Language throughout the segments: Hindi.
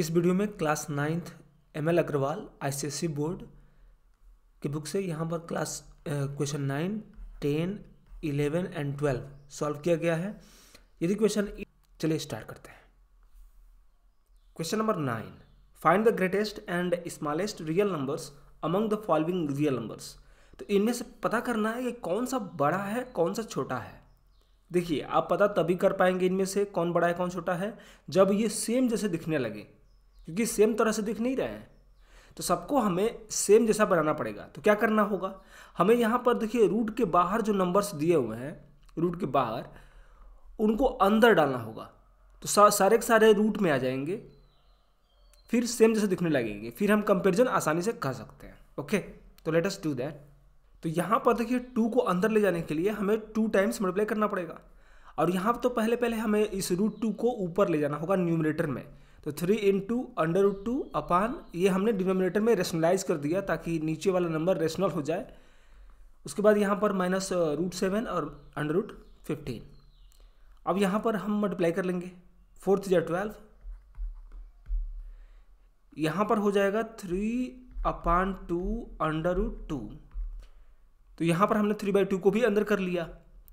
इस वीडियो में class ninth M L Agarwal ICSE board की बुक से यहाँ पर class question nine ten eleven and twelve solve किया गया है यदि क्वेश्चन चलिए स्टार्ट करते हैं question number nine find the greatest and smallest real numbers among the following real numbers तो इनमें से पता करना है कि कौन सा बड़ा है कौन सा छोटा है देखिए आप पता तभी कर पाएंगे इनमें से कौन बड़ा है कौन छोटा है जब ये सेम जैसे दिखने लगे क्योंकि सेम तरह से दिख नहीं रहे हैं तो सबको हमें सेम जैसा बनाना पड़ेगा तो क्या करना होगा हमें यहाँ पर देखिए रूट के बाहर जो नंबर्स दिए हुए हैं रूट के बाहर उनको अंदर डालना होगा तो सा, सारे के सारे रूट में आ जाएंगे फिर सेम जैसे दिखने लगेंगे फिर हम कंपेरिजन आसानी से कर सकते हैं ओके तो लेट अस डू दैट तो यहाँ पर देखिए टू को अंदर ले जाने के लिए हमें टू टाइम्स मल्टीप्लाई करना पड़ेगा और यहाँ तो पहले पहले हमें इस रूट टू को ऊपर ले जाना होगा न्यूमरेटर में तो three into under root two upon ये हमने डिनोमिनेटर में रेशनलाइज कर दिया ताकि नीचे वाला नंबर रेशनल हो जाए उसके बाद यहाँ पर माइनस रूट सेवन और अंडर रूट फिफ्टीन अब यहाँ पर हम मल्टीप्लाई कर लेंगे फोर्थ या ट्वेल्व यहाँ पर हो जाएगा three upon two under root two तो यहाँ पर हमने थ्री बाई टू को भी अंदर कर लिया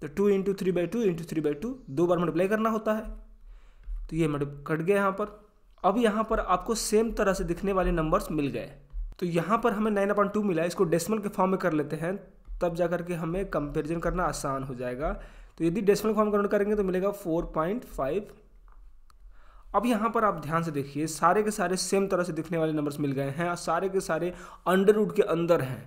तो two into three by two into three by two दो बार मल्टीप्लाई करना होता है तो ये मल्टी कट गया यहाँ पर अब यहाँ पर आपको सेम तरह से दिखने वाले नंबर्स मिल गए तो यहाँ पर हमें नाइन अपॉइंट टू मिला इसको डेसिमल के फॉर्म में कर लेते हैं तब जा करके हमें कंपेरिजन करना आसान हो जाएगा तो यदि डेसिमल फॉर्म कन्वर्ट करेंगे तो मिलेगा फोर पॉइंट फाइव अब यहाँ पर आप ध्यान से देखिए सारे के सारे सेम तरह से दिखने वाले नंबर्स मिल गए हैं और सारे के सारे अंडर रूट के अंदर हैं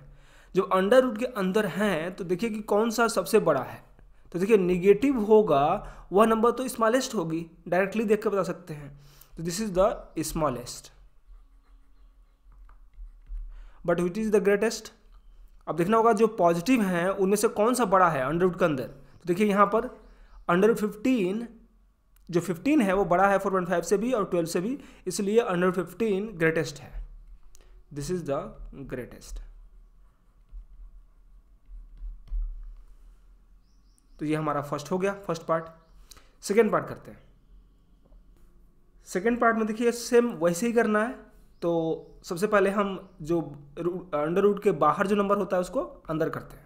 जब अंडर रूट के अंदर हैं तो देखिए कि कौन सा सबसे बड़ा है तो देखिए निगेटिव होगा वह नंबर तो स्मॉलेस्ट होगी डायरेक्टली देख के बता सकते हैं so this is the smallest but which is the greatest अब देखना होगा जो पॉजिटिव हैं उनमें से कौन सा बड़ा है अंडरवुड के अंदर तो देखिए यहां पर अंडर फिफ्टीन जो फिफ्टीन है वो बड़ा है फोर पॉइंट फाइव से भी और ट्वेल्व से भी इसलिए अंडर फिफ्टीन ग्रेटेस्ट है दिस इज द ग्रेटेस्ट तो ये हमारा फर्स्ट हो गया फर्स्ट पार्ट सेकेंड पार्ट करते हैं सेकेंड पार्ट में देखिए सेम वैसे ही करना है तो सबसे पहले हम जो अंडर रूट के बाहर जो नंबर होता है उसको अंदर करते हैं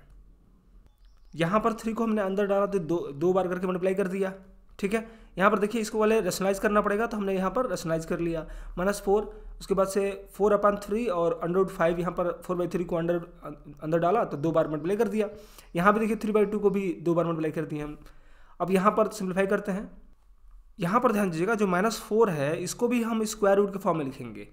यहाँ पर थ्री को हमने अंदर डाला तो दो दो बार करके मल्टीप्लाई कर दिया ठीक है यहाँ पर देखिए इसको वाले रेशनलाइज करना पड़ेगा तो हमने यहाँ पर रेशनलाइज कर लिया माइनस फोर उसके बाद से फोर अपान थ्री और अंडर रूट फाइव यहाँ पर फोर बाई थ्री को अंडर अंदर डाला तो दो बार मल्टीप्लाई कर दिया यहाँ पर देखिए थ्री बाई टू को भी दो बार मल्टीप्लाई कर दिए हम अब यहाँ पर सिंप्लीफाई करते हैं यहाँ पर ध्यान दीजिएगा जो माइनस फोर है इसको भी हम स्क्वायर रूट के फॉर्म में लिखेंगे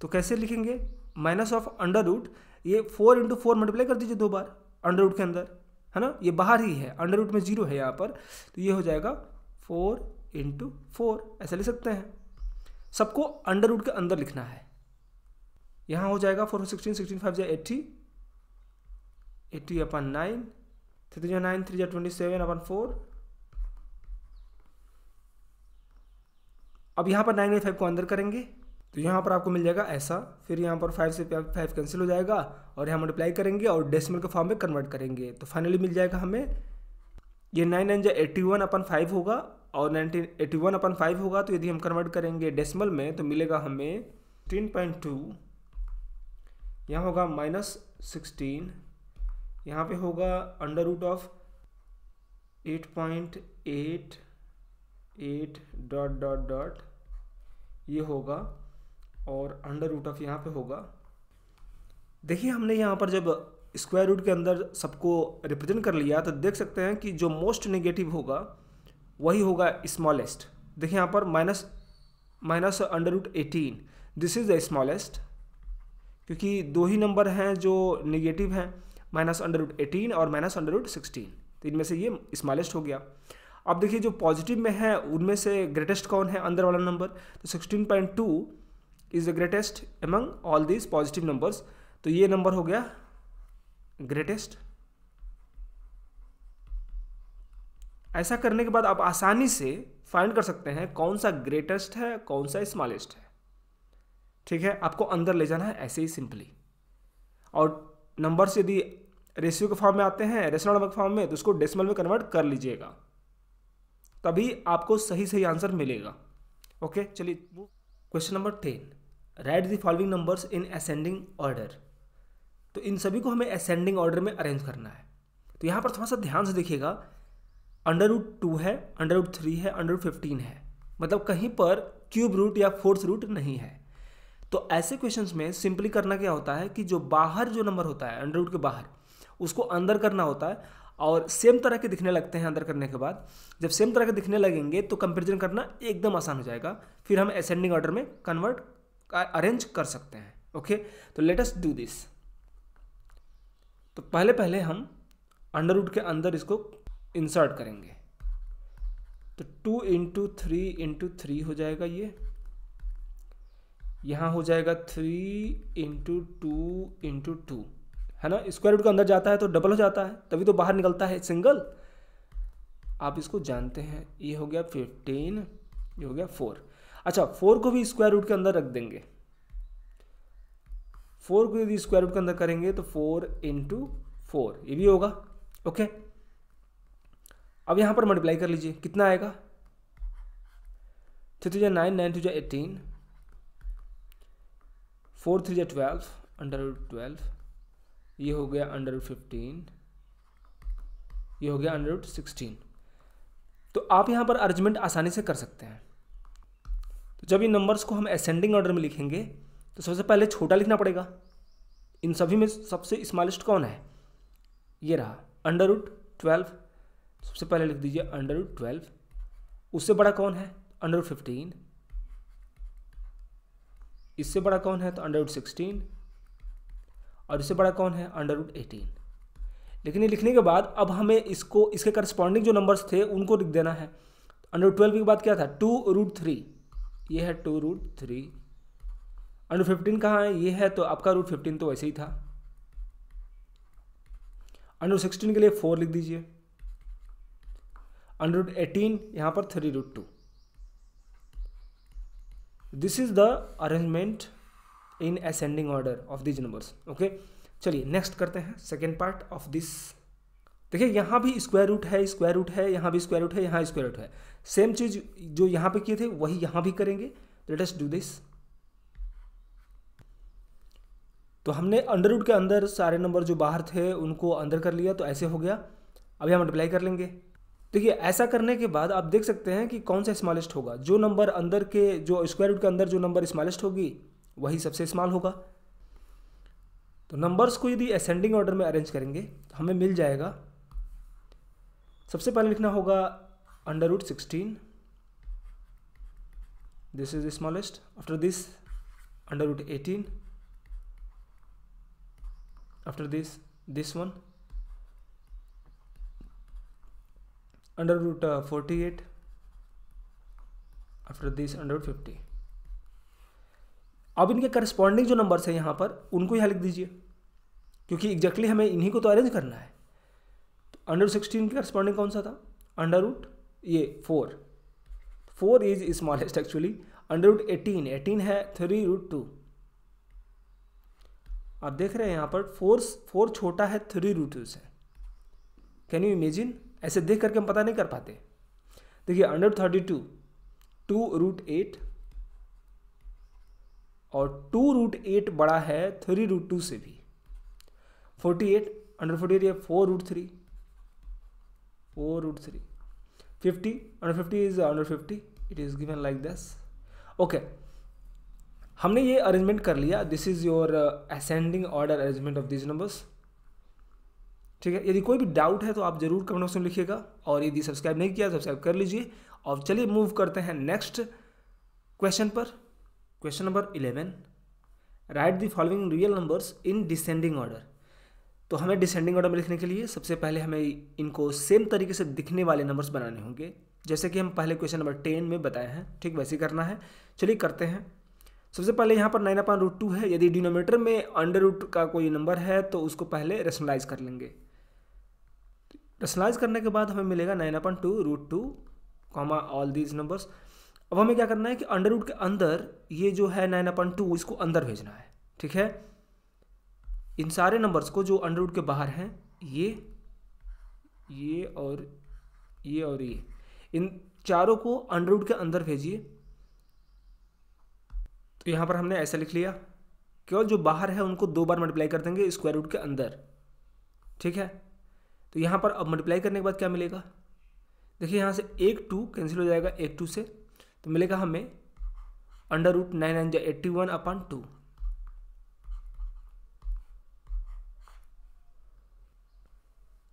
तो कैसे लिखेंगे माइनस ऑफ अंडर रूट ये फोर इंटू फोर मल्टीप्लाई कर दीजिए दो बार अंडर रूट के अंदर है ना ये बाहर ही है अंडर रूट में जीरो है यहाँ पर तो ये हो जाएगा फोर इंटू फोर ऐसा लिख सकते हैं सबको अंडर रूट के अंदर लिखना है यहाँ हो जाएगा फोर सिक्सटीन सिक्सटीन फाइव जै eighty eighty upon nine three जो नाइन थ्री जो ट्वेंटी सेवन अपन फोर अब यहाँ पर नाइन में फाइव को अंदर करेंगे तो यहाँ पर आपको मिल जाएगा ऐसा फिर यहाँ पर फाइव से फाइव कैंसिल हो जाएगा और यहाँ मल्टीप्लाई करेंगे और डेसिमल के फॉर्म में कन्वर्ट करेंगे तो फाइनली मिल जाएगा हमें ये नाइन नाइन जो एट्टी वन अपन फाइव होगा और nineteen eighty one upon five होगा तो यदि हम कन्वर्ट करेंगे डेसिमल में तो मिलेगा हमें टेन पॉइंट टू यहाँ होगा माइनस सिक्सटीन यहाँ पर होगा under root of eight point eight eight dot dot dot ये होगा और अंडर रूट ऑफ यहाँ पे होगा देखिए हमने यहाँ पर जब स्क्वायर रूट के अंदर सबको रिप्रेजेंट कर लिया तो देख सकते हैं कि जो मोस्ट नेगेटिव होगा वही होगा स्मॉलेस्ट देखिए यहाँ पर minus minus under root eighteen this is the smallest क्योंकि दो ही नंबर हैं जो निगेटिव हैं माइनस अंडर रूट एटीन और माइनस अंडर रूट सिक्सटीन तो इनमें से ये स्मॉलेस्ट हो गया अब देखिए जो पॉजिटिव में है उनमें से ग्रेटेस्ट कौन है अंदर वाला नंबर तो sixteen point two is the greatest among all this positive numbers तो ये नंबर हो गया ग्रेटेस्ट ऐसा करने के बाद आप आसानी से फाइंड कर सकते हैं कौन सा ग्रेटेस्ट है कौन सा स्मॉलेस्ट है ठीक है आपको अंदर ले जाना है ऐसे ही सिंपली और नंबर्स यदि रेशियो के फॉर्म में आते हैं रेशनल नंबर के फॉर्म में तो उसको डेसिमल में कन्वर्ट कर लीजिएगा तभी आपको सही सही आंसर मिलेगा ओके चलिए question number ten write the following numbers in ascending order तो इन सभी को हमें असेंडिंग ऑर्डर में अरेंज करना है तो यहाँ पर थोड़ा सा ध्यान से देखिएगा अंडर रूट टू है अंडर रूट थ्री है अंडर रूट फिफ्टीन है मतलब कहीं पर क्यूब रूट या फोर्थ रूट नहीं है तो ऐसे क्वेश्चंस में सिंपली करना क्या होता है कि जो बाहर जो नंबर होता है अंडर रूट के बाहर उसको अंदर करना होता है और सेम तरह के दिखने लगते हैं अंदर करने के बाद जब सेम तरह के दिखने लगेंगे तो कंपेरिजन करना एकदम आसान हो जाएगा फिर हम असेंडिंग ऑर्डर में कन्वर्ट अरेंज कर सकते हैं ओके तो लेटेस्ट डू दिस तो पहले पहले हम अंडरवुड के अंदर इसको इंसर्ट करेंगे तो two into three into three हो जाएगा ये यहाँ हो जाएगा three into two into two है ना स्क्वायर रूट का अंदर जाता है तो डबल हो जाता है तभी तो बाहर निकलता है सिंगल आप इसको जानते हैं ये हो गया फिफ्टीन ये हो गया फोर अच्छा फोर को भी स्क्वायर रूट के अंदर रख देंगे फोर को यदि स्क्वायर रूट के अंदर करेंगे तो फोर इंटू फोर ये भी होगा ओके अब यहां पर मल्टीप्लाई कर लीजिए कितना आएगा three three nine nine three eighteen four three twelve under twelve ये हो गया अंडर रूट फिफ्टीन ये हो गया अंडर रूट सिक्सटीन तो आप यहाँ पर अर्जमेंट आसानी से कर सकते हैं तो जब ये नंबर्स को हम असेंडिंग ऑर्डर में लिखेंगे तो सबसे पहले छोटा लिखना पड़ेगा इन सभी में सबसे स्मॉलेस्ट कौन है ये रहा अंडर रूट ट्वेल्व सबसे पहले लिख दीजिए अंडर रूट ट्वेल्व उससे बड़ा कौन है अंडर रूट फिफ्टीन इससे बड़ा कौन है तो अंडर रूट सिक्सटीन और इससे बड़ा कौन है अंडर रूट एटीन लेकिन ये लिखने के बाद अब हमें इसको इसके करस्पॉन्डिंग जो नंबर्स थे उनको लिख देना है अंडर ट्वेल्व के बाद क्या था टू रूट थ्री ये है two root three under fifteen कहाँ है ये है तो आपका रूट फिफ्टीन तो वैसे ही था अंडर सिक्सटीन के लिए फोर लिख दीजिए अंडर रूट एटीन यहाँ पर three root two this is the arrangement in ascending order of these numbers okay चलिए नेक्स्ट करते हैं सेकेंड पार्ट ऑफ दिस देखिए यहाँ भी स्क्वायर रूट है स्क्वायर रूट है यहाँ भी स्क्वायर रूट है यहाँ स्क्वायर रूट है सेम चीज जो यहाँ पे किए थे वही यहाँ भी करेंगे लेट अस डू दिस तो हमने अंडर रूट के अंदर सारे नंबर जो बाहर थे उनको अंदर कर लिया तो ऐसे हो गया अभी हम मल्टीप्लाई कर लेंगे देखिए ऐसा करने के बाद आप देख सकते हैं कि कौन सा स्मॉलेस्ट होगा जो नंबर अंदर के जो स्क्वायर रूट के अंदर जो नंबर स्मॉलेस्ट होगी वही सबसे स्मॉल होगा तो नंबर्स को यदि असेंडिंग ऑर्डर में अरेंज करेंगे तो हमें मिल जाएगा सबसे पहले लिखना होगा under root sixteen this is smallest after this under root eighteen after this this one under root forty eight after this under root fifty अब इनके करस्पॉन्डिंग जो नंबर्स हैं यहाँ पर उनको यहाँ लिख दीजिए क्योंकि एग्जैक्टली exactly हमें इन्हीं को तो अरेंज करना है तो अंडर सिक्सटीन की करस्पॉन्डिंग कौन सा था अंडर रूट ये four four is smallest actually under root eighteen eighteen है थ्री रूट टू आप देख रहे हैं यहाँ पर फोर फोर छोटा है थ्री रूट टू से कैन यू इमेजिन ऐसे देख करके हम पता नहीं कर पाते देखिए under thirty two two root eight और टू रूट एट बड़ा है थ्री रूट टू से भी forty eight under forty eight या four root three four root three fifty under fifty is under fifty it is given like this okay हमने ये अरेंजमेंट कर लिया this is your ascending order arrangement of this numbers ठीक है यदि कोई भी डाउट है तो आप जरूर कमेंट बॉक्स में लिखिएगा और यदि सब्सक्राइब नहीं किया सब्सक्राइब कर लीजिए और चलिए मूव करते हैं नेक्स्ट क्वेश्चन पर question number eleven write the following real numbers in descending order तो हमें डिसेंडिंग ऑर्डर में लिखने के लिए सबसे पहले हमें इनको सेम तरीके से दिखने वाले नंबर्स बनाने होंगे जैसे कि हम पहले क्वेश्चन नंबर टेन में बताए हैं ठीक वैसे ही करना है चलिए करते हैं सबसे पहले यहाँ पर नाइन अपान रूट टू है यदि डिनोमीटर में अंडर रूट का कोई नंबर है तो उसको पहले रेशनलाइज कर लेंगे रेशनलाइज करने के बाद हमें मिलेगा nine upon two root two comma all these numbers अब हमें क्या करना है कि अंडर रूट के अंदर ये जो है नाइन अपन टू इसको अंदर भेजना है ठीक है इन सारे नंबर्स को जो अंडर रूट के बाहर हैं ये ये और ये और ये इन चारों को अंडर रूट के अंदर भेजिए तो यहाँ पर हमने ऐसा लिख लिया केवल जो बाहर है उनको दो बार मल्टीप्लाई कर देंगे स्क्वायर रूट के अंदर ठीक है तो यहाँ पर अब मल्टीप्लाई करने के बाद क्या मिलेगा देखिए यहाँ से एक टू कैंसिल हो जाएगा एक टू से तो मिलेगा हमें अंडर रूट नाइन एन जो एट्टी वन अपॉन टू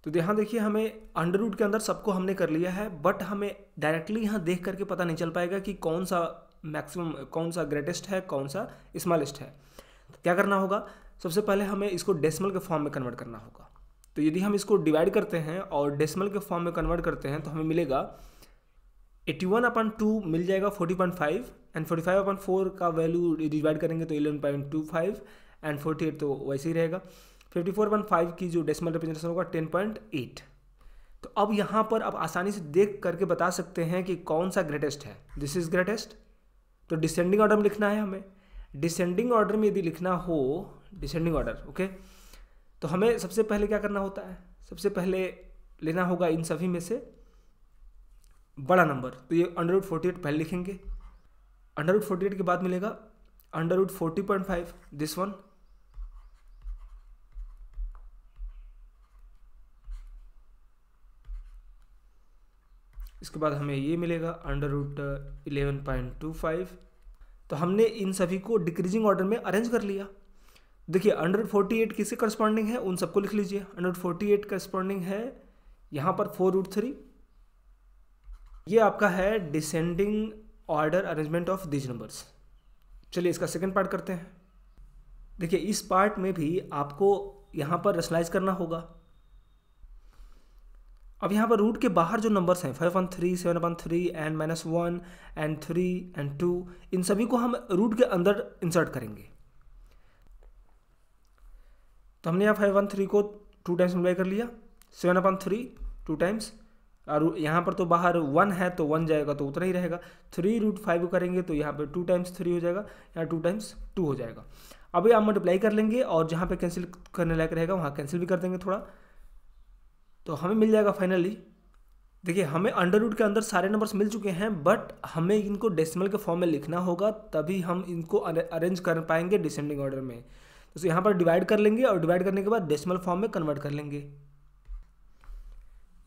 तो यहाँ देखिए हमें अंडर रूट के अंदर सबको हमने कर लिया है बट हमें डायरेक्टली यहाँ देख करके पता नहीं चल पाएगा कि कौन सा मैक्सिमम कौन सा ग्रेटेस्ट है कौन सा स्मॉलेस्ट है तो क्या करना होगा सबसे पहले हमें इसको डेसिमल के फॉर्म में कन्वर्ट करना होगा तो यदि हम इसको डिवाइड करते हैं और डेसिमल के फॉर्म में कन्वर्ट करते हैं तो हमें मिलेगा एट्टी वन अपन टू मिल जाएगा forty point five and forty five upon four का वैल्यू डिवाइड करेंगे तो eleven point two five and forty eight तो वैसे ही रहेगा फिफ्टी फोर पॉइंट फाइव की जो डेसिमल रिप्रेजेंटेशन होगा टेन पॉइंट एट तो अब यहाँ पर आप आसानी से देख करके बता सकते हैं कि कौन सा ग्रेटेस्ट है दिस इज़ ग्रेटेस्ट तो डिसेंडिंग ऑर्डर में लिखना है हमें डिसेंडिंग ऑर्डर में यदि लिखना हो डिसेंडिंग ऑर्डर ओके तो हमें सबसे पहले क्या करना होता है सबसे पहले लेना होगा इन सभी में से बड़ा नंबर तो ये अंडर रूट फोर्टी एट पहले लिखेंगे अंडर रूट फोर्टी एट के बाद मिलेगा under root forty point five this one इसके बाद हमें ये मिलेगा under root eleven point two five तो हमने इन सभी को डिक्रीजिंग ऑर्डर में अरेंज कर लिया देखिए अंडर फोर्टी एट किसके करस्पॉन्डिंग है उन सबको लिख लीजिए अंडर फोर्टी एट करस्पॉन्डिंग है यहाँ पर फोर रूट थ्री ये आपका है descending order arrangement of these numbers चलिए इसका सेकेंड पार्ट करते हैं देखिए इस पार्ट में भी आपको यहाँ पर रसनाइज करना होगा अब यहाँ पर रूट के बाहर जो नंबर्स हैं five one three seven one three and minus one and three and two इन सभी को हम रूट के अंदर इंसर्ट करेंगे तो हमने यहाँ फाइव वन थ्री को टू टाइम्स मल्टीप्लाई कर लिया seven upon three two times और यहाँ पर तो बाहर वन है तो वन जाएगा तो उतना ही रहेगा थ्री रूट फाइव करेंगे तो यहाँ पर टू टाइम्स थ्री हो जाएगा यहाँ टू टाइम्स टू हो जाएगा अभी आप मल्टीप्लाई कर लेंगे और जहाँ पे कैंसिल करने लायक रहेगा वहाँ कैंसिल भी कर देंगे थोड़ा तो हमें मिल जाएगा फाइनली देखिए हमें अंडर रूट के अंदर सारे नंबर्स मिल चुके हैं बट हमें इनको डेसिमल के फॉर्म में लिखना होगा तभी हम इनको अरेंज कर पाएंगे डिसेंडिंग ऑर्डर में तो यहाँ पर डिवाइड कर लेंगे और डिवाइड करने के बाद डेसिमल फॉर्म में कन्वर्ट कर लेंगे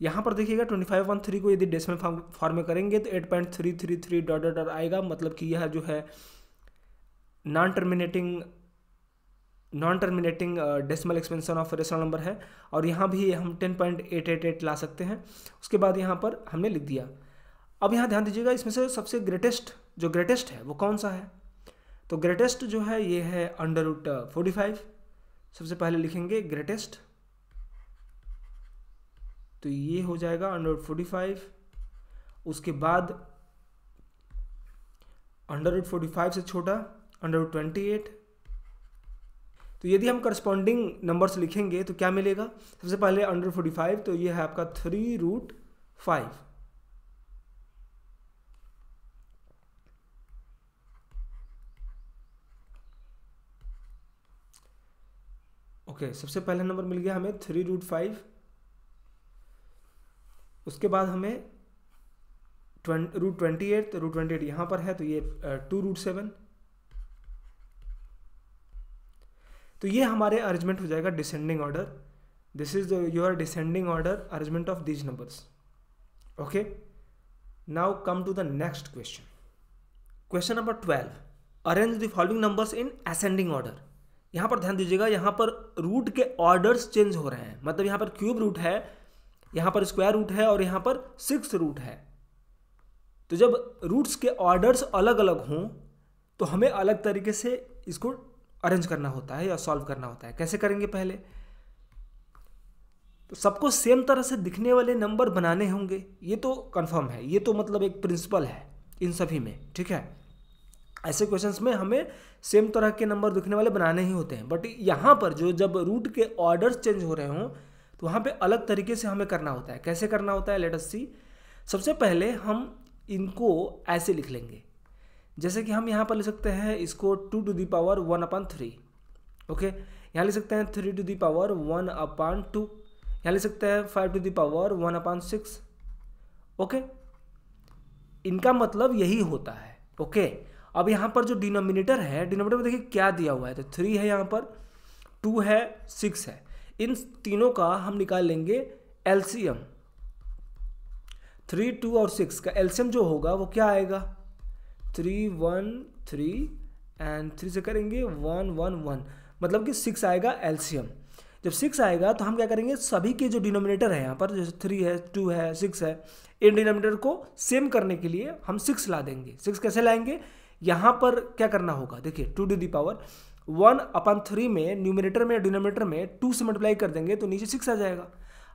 यहाँ पर देखिएगा ट्वेंटी फाइव वन थ्री को यदि डेसिमल फॉर्म में करेंगे तो eight point three three three dot dot dot आएगा मतलब कि यह जो है non terminating non terminating decimal expansion of rational number है और यहाँ भी हम ten point eight eight eight ला सकते हैं उसके बाद यहाँ पर हमने लिख दिया अब यहाँ ध्यान दीजिएगा इसमें से सबसे ग्रेटेस्ट जो ग्रेटेस्ट है वो कौन सा है तो ग्रेटेस्ट जो है ये है अंडर रूट फोर्टी फाइव सबसे पहले लिखेंगे ग्रेटेस्ट तो ये हो जाएगा अंडर रूट फोर्टी फाइव उसके बाद अंडर रूट फोर्टी फाइव से छोटा अंडर रूट ट्वेंटी एट तो यदि हम करस्पॉन्डिंग नंबर्स लिखेंगे तो क्या मिलेगा सबसे पहले अंडर फोर्टी फाइव तो ये है आपका थ्री रूट फाइव ओके सबसे पहला नंबर मिल गया हमें थ्री रूट फाइव उसके बाद हमें रूट ट्वेंटी एट तो रूट ट्वेंटी एट यहां पर है तो ये टू रूट सेवन तो ये हमारे अरेंजमेंट हो जाएगा descending order this is your descending order arrangement of these numbers okay now come to the next question question number twelve arrange the following numbers in ascending order यहां पर ध्यान दीजिएगा यहां पर रूट के ऑर्डर्स चेंज हो रहे हैं मतलब यहां पर क्यूब रूट है यहां पर स्क्वायर रूट है और यहां पर सिक्स रूट है तो जब रूट्स के ऑर्डर्स अलग अलग हों तो हमें अलग तरीके से इसको अरेंज करना होता है या सॉल्व करना होता है कैसे करेंगे पहले तो सबको सेम तरह से दिखने वाले नंबर बनाने होंगे ये तो कंफर्म है ये तो मतलब एक प्रिंसिपल है इन सभी में ठीक है ऐसे क्वेश्चंस में हमें सेम तरह के नंबर दिखने वाले बनाने ही होते हैं बट यहाँ पर जो जब रूट के ऑर्डर्स चेंज हो रहे हों तो वहाँ पे अलग तरीके से हमें करना होता है कैसे करना होता है लेटस सी सबसे पहले हम इनको ऐसे लिख लेंगे जैसे कि हम यहाँ पर लिख सकते हैं इसको two to the power one upon three okay यहाँ लिख सकते हैं three to the power one upon two यहाँ लिख सकते हैं five to the power one upon six okay इनका मतलब यही होता है ओके okay? अब यहाँ पर जो डिनोमिनेटर है डिनोमिनेटर में देखिए क्या दिया हुआ है तो थ्री है यहाँ पर टू है सिक्स है इन तीनों का हम निकाल लेंगे एल्सियम थ्री टू और सिक्स का एल्सियम जो होगा वो क्या आएगा three one three and three से करेंगे वन वन वन मतलब कि सिक्स आएगा एल्सियम जब सिक्स आएगा तो हम क्या करेंगे सभी के जो डिनोमिनेटर है यहाँ पर जैसे थ्री है टू है सिक्स है इन डिनोमिनेटर को सेम करने के लिए हम सिक्स ला देंगे सिक्स कैसे लाएंगे यहाँ पर क्या करना होगा देखिए two to the power one upon three में न्यूमिनेटर में डिनोमिनेटर में टू से मल्टीप्लाई कर देंगे तो नीचे सिक्स आ जाएगा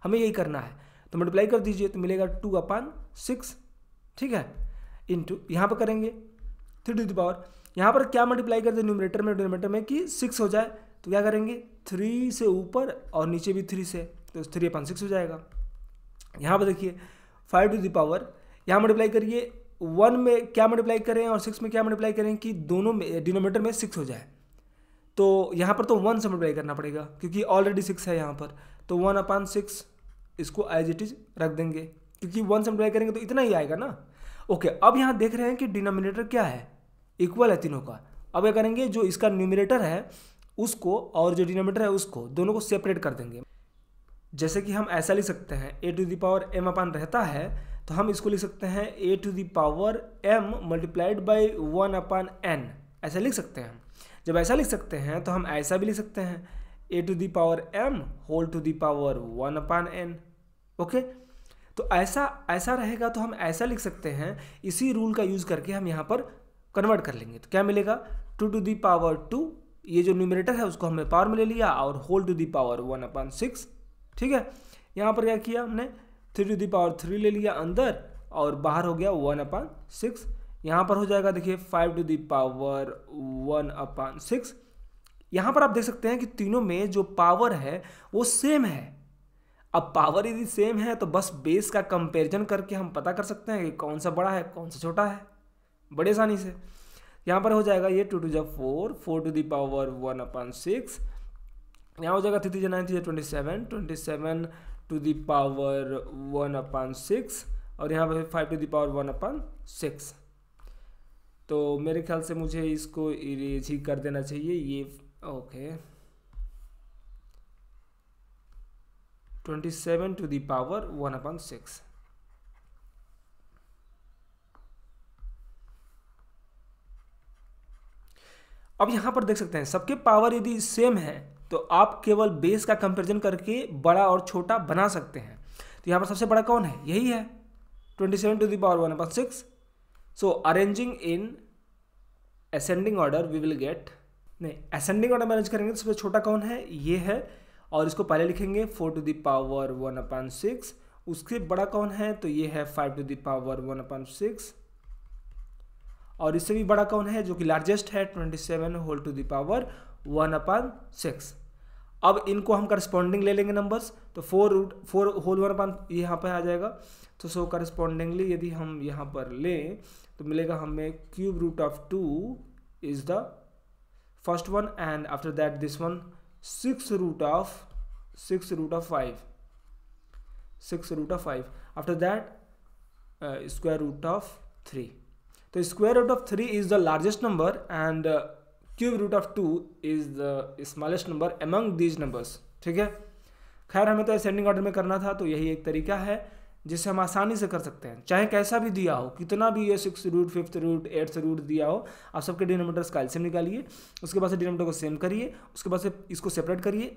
हमें यही करना है तो मल्टीप्लाई कर दीजिए तो मिलेगा टू अपन सिक्स ठीक है इंटू यहाँ पर करेंगे थ्री टू द पावर यहाँ पर क्या मल्टीप्लाई कर दे न्यूमिनेटर में डिनोमिनेटर में कि सिक्स हो जाए तो क्या करेंगे थ्री से ऊपर और नीचे भी थ्री से तो थ्री अपन सिक्स हो जाएगा यहाँ पर देखिए फाइव टू द पावर यहाँ मल्टीप्लाई करिए वन में क्या मल्टीप्लाई करें और सिक्स में क्या मल्टीप्लाई करें कि दोनों में डिनोमीटर में सिक्स हो जाए तो यहाँ पर तो वन से मल्टीप्लाई करना पड़ेगा क्योंकि ऑलरेडी सिक्स है यहाँ पर तो वन अपान सिक्स इसको एज इट इज रख देंगे क्योंकि वन से मल्टीप्लाई करेंगे तो इतना ही आएगा ना ओके अब यहाँ देख रहे हैं कि डिनोमिनेटर क्या है इक्वल है तीनों का अब क्या करेंगे जो इसका न्यूमिनेटर है उसको और जो डिनोमिनेटर है उसको दोनों को सेपरेट कर देंगे जैसे कि हम ऐसा लिख सकते हैं a to the power m upon रहता है तो हम इसको लिख सकते हैं a to the power m multiplied by one upon n ऐसा लिख सकते हैं हम जब ऐसा लिख सकते हैं तो हम ऐसा भी लिख सकते हैं a to the power m whole to the power one upon n okay तो ऐसा ऐसा रहेगा तो हम ऐसा लिख सकते हैं इसी रूल का यूज़ करके हम यहाँ पर कन्वर्ट कर लेंगे तो क्या मिलेगा two to the power two ये जो न्यूमिनेटर है उसको हमने पावर में ले लिया और whole to the power one upon six ठीक है यहाँ पर क्या किया हमने three to the power three ले लिया अंदर और बाहर हो गया वन अपान सिक्स यहाँ पर हो जाएगा देखिए five to the power one upon six यहाँ पर आप देख सकते हैं कि तीनों में जो पावर है वो सेम है अब पावर यदि सेम है तो बस बेस का कंपेरिजन करके हम पता कर सकते हैं कि कौन सा बड़ा है कौन सा छोटा है बड़े आसानी से यहाँ पर हो जाएगा ये टू टू जब four four to the power one upon six यहाँ हो जाएगा थ्री थ्री जो nine three twenty seven twenty seven to the power one upon six और यहाँ पर five to the power one upon six तो मेरे ख्याल से मुझे इसको इरेज ही कर देना चाहिए ये okay twenty seven to the power one upon six अब यहां पर देख सकते हैं सबके पावर यदि सेम है तो आप केवल बेस का कंपैरिजन करके बड़ा और छोटा बना सकते हैं तो यहां पर सबसे बड़ा कौन है यही है twenty seven to the power one upon six so arranging in ascending order we will get नहीं असेंडिंग ऑर्डर मैनेज करेंगे तो सबसे छोटा कौन है ये है और इसको पहले लिखेंगे four to the power one upon six उसके बड़ा कौन है तो ये है five to the power one upon six और इससे भी बड़ा कौन है जो कि लार्जेस्ट है twenty seven whole to the power one upon six अब इनको हम करस्पॉन्डिंग ले लेंगे नंबर्स तो four root four whole one upon यहाँ पर आ जाएगा तो सो करस्पॉन्डिंगली यदि हम यहाँ पर लें तो मिलेगा हमें cube root of two is the first one and after that this one six root of six root of five six root of five after that square root of three तो square root of three is the largest number and cube root of two is the smallest number among these numbers ठीक है खैर हमें तो असेंडिंग ऑर्डर में करना था तो यही एक तरीका है जिसे हम आसानी से कर सकते हैं चाहे कैसा भी दिया हो कितना भी ये six root fifth root eighth root दिया हो आप सबके डिनोमीटर्स का एल्सियम निकालिए उसके बाद से डिनोमीटर को सेम करिए उसके बाद से इसको सेपरेट करिए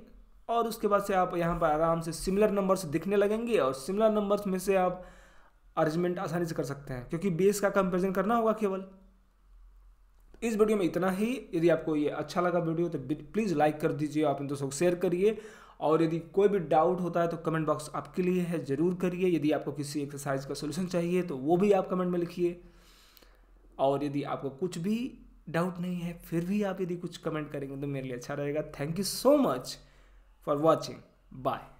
और उसके बाद से आप यहाँ पर आराम से सिमिलर नंबर्स दिखने लगेंगे और सिमिलर नंबर्स में से आप अरेंजमेंट आसानी से कर सकते हैं क्योंकि बेस का कंपेरिजन करना होगा केवल इस वीडियो में इतना ही यदि आपको ये अच्छा लगा वीडियो तो प्लीज़ लाइक कर दीजिए अपने दोस्तों को शेयर करिए और यदि कोई भी डाउट होता है तो कमेंट बॉक्स आपके लिए है ज़रूर करिए यदि आपको किसी एक्सरसाइज का सोल्यूशन चाहिए तो वो भी आप कमेंट में लिखिए और यदि आपको कुछ भी डाउट नहीं है फिर भी आप यदि कुछ कमेंट करेंगे तो मेरे लिए अच्छा रहेगा thank you so much for watching bye